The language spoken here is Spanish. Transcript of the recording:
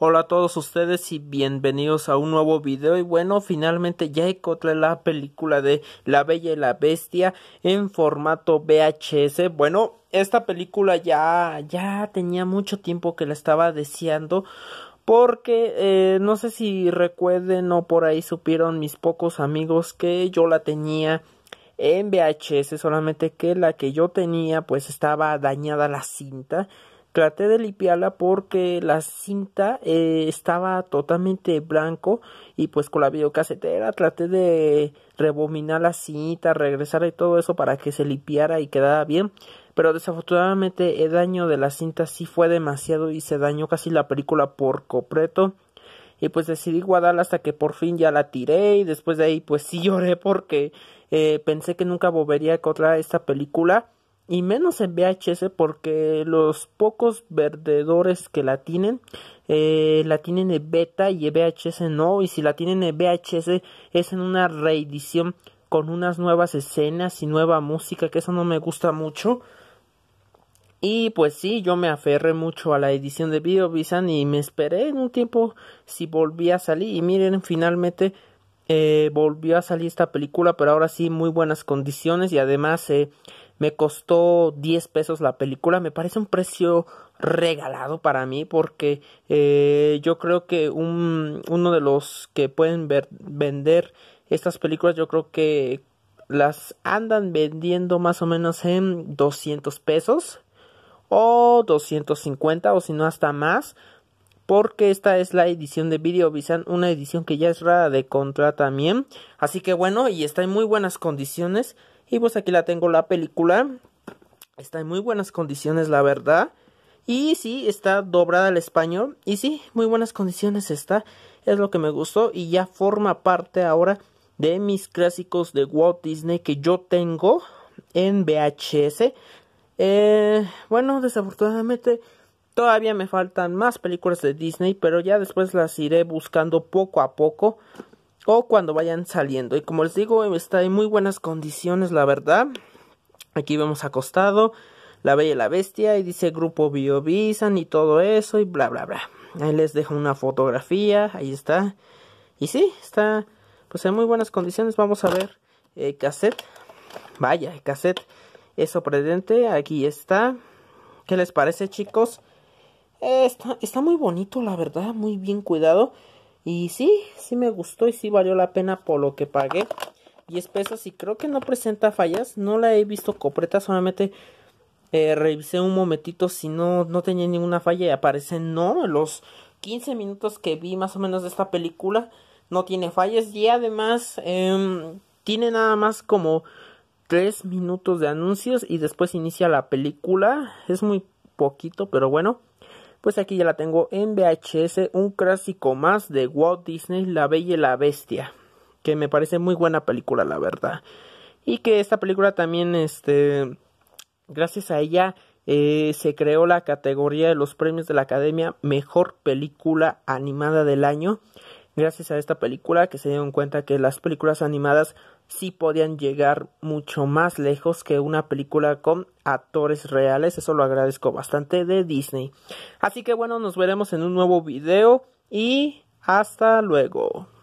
Hola a todos ustedes y bienvenidos a un nuevo video y bueno finalmente ya encontré la película de La Bella y la Bestia en formato VHS bueno esta película ya ya tenía mucho tiempo que la estaba deseando porque eh, no sé si recuerden o por ahí supieron mis pocos amigos que yo la tenía en VHS solamente que la que yo tenía pues estaba dañada la cinta Traté de limpiarla porque la cinta eh, estaba totalmente blanco y pues con la videocasetera traté de rebominar la cinta, regresar y todo eso para que se limpiara y quedara bien. Pero desafortunadamente el daño de la cinta sí fue demasiado y se dañó casi la película por completo y pues decidí guardarla hasta que por fin ya la tiré y después de ahí pues sí lloré porque eh, pensé que nunca volvería a encontrar esta película y menos en VHS porque los pocos vendedores que la tienen eh, la tienen en beta y en VHS no y si la tienen en VHS es en una reedición con unas nuevas escenas y nueva música que eso no me gusta mucho y pues sí, yo me aferré mucho a la edición de video y me esperé en un tiempo si volvía a salir. Y miren, finalmente eh, volvió a salir esta película, pero ahora sí, muy buenas condiciones y además eh, me costó 10 pesos la película. Me parece un precio regalado para mí porque eh, yo creo que un, uno de los que pueden vender estas películas yo creo que las andan vendiendo más o menos en 200 pesos o 250 o si no hasta más porque esta es la edición de Video una edición que ya es rara de contra también. Así que bueno, y está en muy buenas condiciones. Y pues aquí la tengo la película. Está en muy buenas condiciones, la verdad. Y sí, está doblada al español. Y sí, muy buenas condiciones está. Es lo que me gustó. Y ya forma parte ahora de mis clásicos de Walt Disney que yo tengo en VHS. Eh, bueno, desafortunadamente Todavía me faltan más películas de Disney, pero ya después las iré buscando poco a poco o cuando vayan saliendo. Y como les digo, está en muy buenas condiciones, la verdad. Aquí vemos acostado La Bella y la Bestia y dice Grupo Biovisan y todo eso y bla bla bla. Ahí les dejo una fotografía, ahí está. Y sí, está pues en muy buenas condiciones. Vamos a ver eh, cassette. Vaya, cassette es sorprendente. Aquí está. ¿Qué les parece, chicos? Eh, está, está muy bonito, la verdad, muy bien cuidado. Y sí, sí me gustó y sí valió la pena por lo que pagué. 10 pesos y creo que no presenta fallas. No la he visto completa, solamente eh, revisé un momentito si no, no tenía ninguna falla y aparece no. Los 15 minutos que vi más o menos de esta película no tiene fallas y además em, tiene nada más como 3 minutos de anuncios y después inicia la película. Es muy poquito, pero bueno pues aquí ya la tengo en VHS, un clásico más de Walt Disney, La Bella y la Bestia, que me parece muy buena película, la verdad. Y que esta película también, este, gracias a ella, eh, se creó la categoría de los premios de la Academia Mejor Película Animada del Año, gracias a esta película que se dieron cuenta que las películas animadas sí podían llegar mucho más lejos que una película con actores reales. Eso lo agradezco bastante de Disney. Así que bueno, nos veremos en un nuevo video y hasta luego.